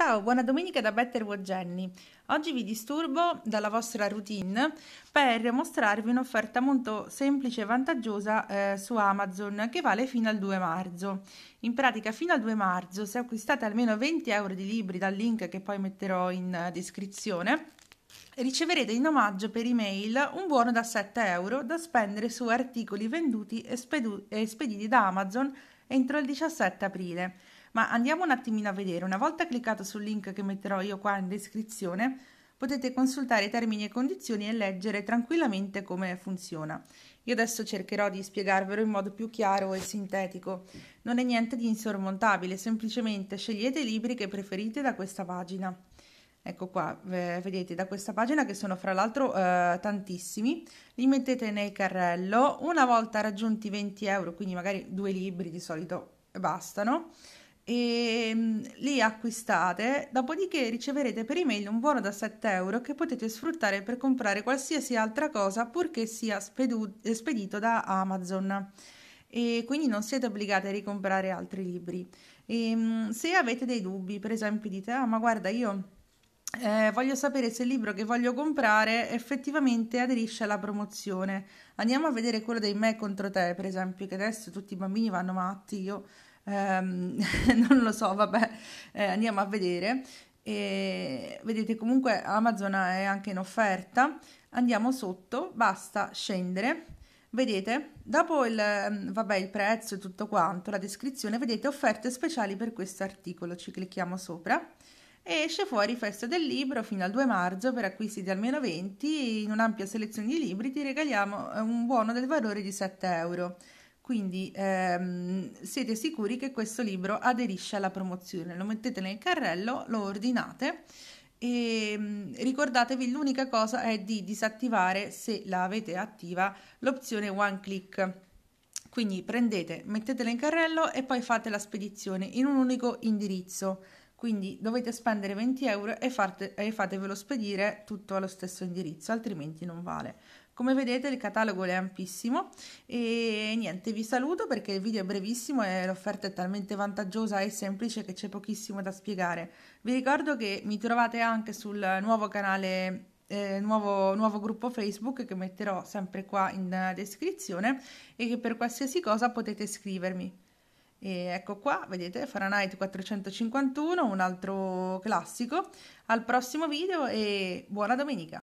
Ciao, buona domenica da Better with Jenny. Oggi vi disturbo dalla vostra routine per mostrarvi un'offerta molto semplice e vantaggiosa eh, su Amazon che vale fino al 2 marzo. In pratica fino al 2 marzo se acquistate almeno 20 euro di libri dal link che poi metterò in descrizione riceverete in omaggio per email un buono da 7 euro da spendere su articoli venduti e, spedu- e spediti da Amazon entro il 17 aprile. Ma andiamo un attimino a vedere. Una volta cliccato sul link che metterò io qua in descrizione, potete consultare i termini e condizioni e leggere tranquillamente come funziona. Io adesso cercherò di spiegarvelo in modo più chiaro e sintetico. Non è niente di insormontabile, semplicemente scegliete i libri che preferite da questa pagina. Ecco qua, vedete da questa pagina che sono fra l'altro eh, tantissimi, li mettete nel carrello, una volta raggiunti 20 euro, quindi magari due libri di solito bastano, e ehm, li acquistate, dopodiché riceverete per email un buono da 7 euro che potete sfruttare per comprare qualsiasi altra cosa purché sia spedu- spedito da Amazon e quindi non siete obbligati a ricomprare altri libri. E, ehm, se avete dei dubbi, per esempio dite ah ma guarda io eh, voglio sapere se il libro che voglio comprare effettivamente aderisce alla promozione. Andiamo a vedere quello dei me contro te, per esempio, che adesso tutti i bambini vanno matti, io ehm, non lo so, vabbè, eh, andiamo a vedere. E vedete comunque Amazon è anche in offerta. Andiamo sotto, basta scendere. Vedete, dopo il, mm, vabbè, il prezzo e tutto quanto, la descrizione, vedete offerte speciali per questo articolo. Ci clicchiamo sopra e esce fuori Festa del Libro fino al 2 marzo per acquisti di almeno 20. In un'ampia selezione di libri ti regaliamo eh, un buono del valore di 7 euro. Quindi ehm, siete sicuri che questo libro aderisce alla promozione, lo mettete nel carrello, lo ordinate e mm, ricordatevi l'unica cosa è di disattivare se la avete attiva l'opzione one click. Quindi prendete, mettetela in carrello e poi fate la spedizione in un unico indirizzo quindi dovete spendere 20 euro e, fate, e, fatevelo spedire tutto allo stesso indirizzo, altrimenti non vale. Come vedete il catalogo è ampissimo e niente, vi saluto perché il video è brevissimo e l'offerta è talmente vantaggiosa e semplice che c'è pochissimo da spiegare. Vi ricordo che mi trovate anche sul nuovo canale eh, nuovo, nuovo, gruppo Facebook che metterò sempre qua in descrizione e che per qualsiasi cosa potete scrivermi. E ecco qua, vedete Fahrenheit 451, un altro classico. Al prossimo video e buona domenica!